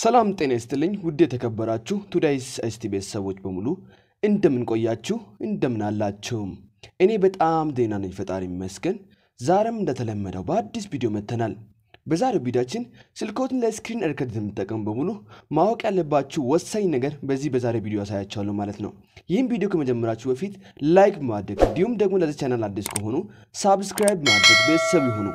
ሰላም ጤና ይስጥልኝ ውድ የተከበራችሁ ቱዳይስ አይስቲ ቤተሰቦች በሙሉ እንደምን ቆያችሁ? እንደምን አላችሁም? እኔ በጣም ዜና ነኝ፣ ፈጣሪ ይመስገን። ዛሬም እንደተለመደው በአዲስ ቪዲዮ መጥተናል። በዛሬው ቪዲዮችን ስልኮትን ለስክሪን ሪከርድ የምትጠቀሙ በሙሉ ማወቅ ያለባችሁ ወሳኝ ነገር በዚህ በዛሬ ቪዲዮ ያሳያቸዋለሁ ማለት ነው። ይህም ቪዲዮ ከመጀመራችሁ በፊት ላይክ በማድረግ እንዲሁም ደግሞ ለዚህ ቻናል አዲስ ከሆኑ ሳብስክራይብ ማድረግ ቤተሰብ ይሁኑ።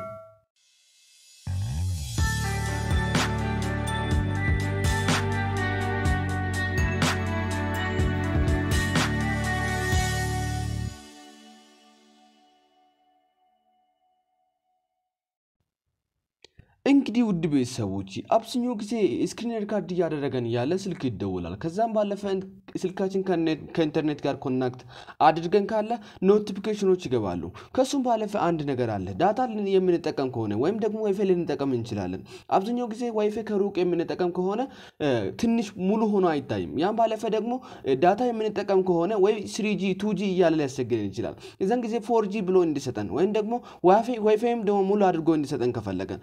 እንግዲህ ውድ ቤተሰቦች አብዛኛው ጊዜ ስክሪን ሪካርድ እያደረገን ያለ ስልክ ይደውላል። ከዛም ባለፈ ስልካችን ከኢንተርኔት ጋር ኮናክት አድርገን ካለ ኖቲፊኬሽኖች ይገባሉ። ከሱም ባለፈ አንድ ነገር አለ። ዳታ የምንጠቀም ከሆነ ወይም ደግሞ ዋይፋይ ልንጠቀም እንችላለን። አብዛኛው ጊዜ ዋይፋይ ከሩቅ የምንጠቀም ከሆነ ትንሽ ሙሉ ሆኖ አይታይም። ያም ባለፈ ደግሞ ዳታ የምንጠቀም ከሆነ ወይ ስሪጂ ቱጂ እያለ ሊያስቸግረን ይችላል። የዛን ጊዜ ፎርጂ ብሎ እንዲሰጠን ወይም ደግሞ ዋይፋይም ደግሞ ሙሉ አድርጎ እንዲሰጠን ከፈለገን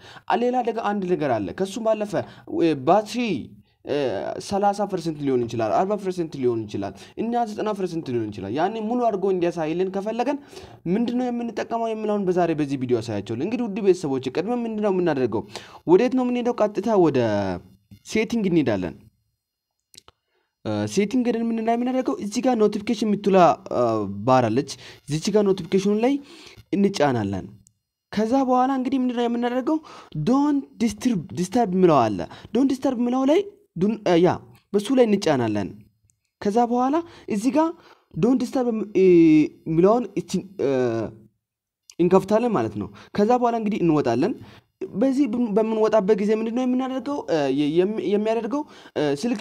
ሌላ አንድ ነገር አለ። ከሱም ባለፈ ባትሪ 30 ፐርሰንት ሊሆን ይችላል፣ አርባ ፐርሰንት ሊሆን ይችላል እና ዘጠና ፐርሰንት ሊሆን ይችላል። ያኔ ሙሉ አድርጎ እንዲያሳይልን ከፈለገን ምንድነው የምንጠቀመው የሚለውን በዛሬ በዚህ ቪዲዮ ያሳያቸዋል። እንግዲህ ውድ ቤተሰቦች ቅድመ ምንድነው የምናደርገው? ወዴት ነው የምንሄደው? ቀጥታ ወደ ሴቲንግ እንሄዳለን። ሴቲንግ ደን ምን ላይ የምናደርገው እዚህ ጋር ኖቲፊኬሽን የምትላ ባራለች አለች። ጋር ኖቲፊኬሽኑ ላይ እንጫናለን። ከዛ በኋላ እንግዲህ ምንድን ነው የምናደርገው? ዶን ዲስተርብ ምለው አለ። ዶን ዲስተርብ ምለው ላይ ያ በሱ ላይ እንጫናለን። ከዛ በኋላ እዚ ጋ ዶን ዲስተርብ ምለውን እንከፍታለን ማለት ነው። ከዛ በኋላ እንግዲህ እንወጣለን። በዚህ በምንወጣበት ጊዜ ነው የምናደርገው የሚያደርገው ስልክ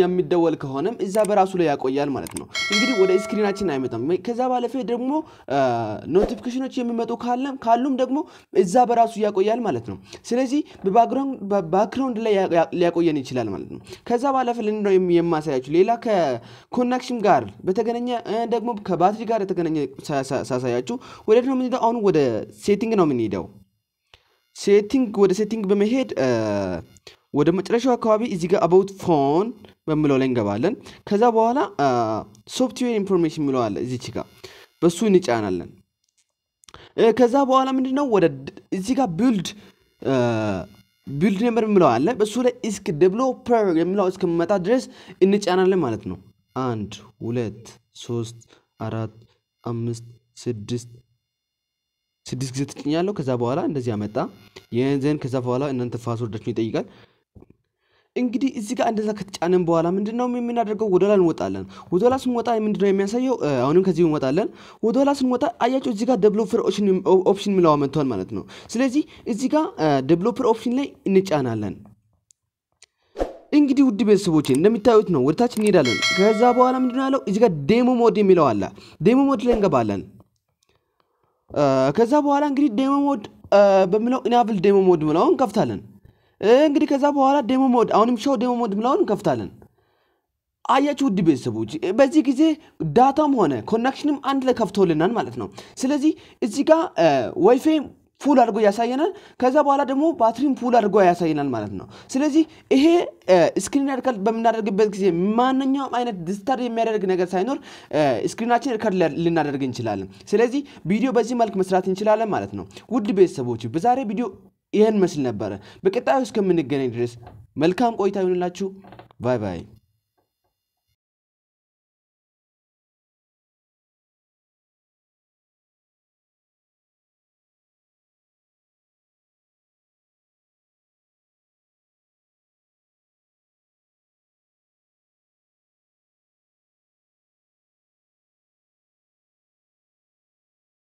የሚደወል ከሆነም እዛ በራሱ ላይ ያቆያል ማለት ነው። እንግዲህ ወደ ስክሪናችን አይመጣም። ከዛ ባለፈ ደግሞ ኖቲፊኬሽኖች የሚመጡ ካሉም ደግሞ እዛ በራሱ ያቆያል ማለት ነው። ስለዚህ በባክግራውንድ ላይ ሊያቆየን ይችላል ማለት ነው። ከዛ ባለፈ ልንድነው የማሳያችሁ ሌላ ከኮኔክሽን ጋር በተገናኘ ደግሞ ከባትሪ ጋር የተገናኘ ሳሳያችሁ ወደ ነው የምንሄደው። አሁን ወደ ሴቲንግ ነው የምንሄደው። ሴቲንግ ወደ ሴቲንግ በመሄድ ወደ መጨረሻው አካባቢ እዚ ጋር አባውት ፎን በምለው ላይ እንገባለን። ከዛ በኋላ ሶፍትዌር ኢንፎርሜሽን የሚለው አለ እዚች ጋ በእሱ እንጫናለን። ከዛ በኋላ ምንድነው ወደ እዚ ጋ ቢልድ ቢልድ ነበር የምለው አለ ላይ እስክ ዴቨሎፐር የሚለው እስከሚመጣ ድረስ እንጫናለን ማለት ነው። አንድ ሁለት ሶስት አራት አምስት ስድስት ስድስት ጊዜ ትጭኛለሁ። ከዛ በኋላ እንደዚህ ያመጣ ይህን ከዛ በኋላ እናንተ ፓስወርዳችሁን ይጠይቃል። እንግዲህ እዚህ ጋር እንደዛ ከተጫነን በኋላ ምንድነው ነው የምናደርገው? ወደኋላ እንወጣለን። ወደኋላ ስንወጣ ምንድነው የሚያሳየው? አሁንም ከዚህ እንወጣለን። ወደኋላ ስንወጣ አያቸው እዚህ ጋር ደብሎፐር ኦፕሽን የሚለው መጥተዋል ማለት ነው። ስለዚህ እዚህ ጋር ደብሎፐር ኦፕሽን ላይ እንጫናለን። እንግዲህ ውድ ቤተሰቦች እንደሚታዩት ነው። ወደታች እንሄዳለን። ከዛ በኋላ ምንድን ያለው? እዚህ ጋር ዴሞ ሞድ የሚለው አለ። ዴሞ ሞድ ላይ እንገባለን። ከዛ በኋላ እንግዲህ ዴሞ ሞድ በሚለው ኢናብል ዴሞ ሞድ ብለውን እንከፍታለን። እንግዲህ ከዛ በኋላ ዴሞ ሞድ አሁንም ሾው ዴሞ ሞድ ብለውን እንከፍታለን። አያችሁ ውድ ቤተሰቦች፣ በዚህ ጊዜ ዳታም ሆነ ኮኔክሽንም አንድ ላይ ከፍቶልናል ማለት ነው። ስለዚህ እዚህ ጋር ወይፌ ፉል አድርጎ ያሳየናል። ከዛ በኋላ ደግሞ ባትሪን ፉል አድርጎ ያሳየናል ማለት ነው። ስለዚህ ይሄ ስክሪን ሪከርድ በምናደርግበት ጊዜ ማንኛውም አይነት ዲስታር የሚያደርግ ነገር ሳይኖር ስክሪናችን ሪከርድ ልናደርግ እንችላለን። ስለዚህ ቪዲዮ በዚህ መልክ መስራት እንችላለን ማለት ነው። ውድ ቤተሰቦች በዛሬ ቪዲዮ ይህን መስል ነበረ። በቀጣዩ እስከምንገናኝ ድረስ መልካም ቆይታ ይሆንላችሁ። ባይ ባይ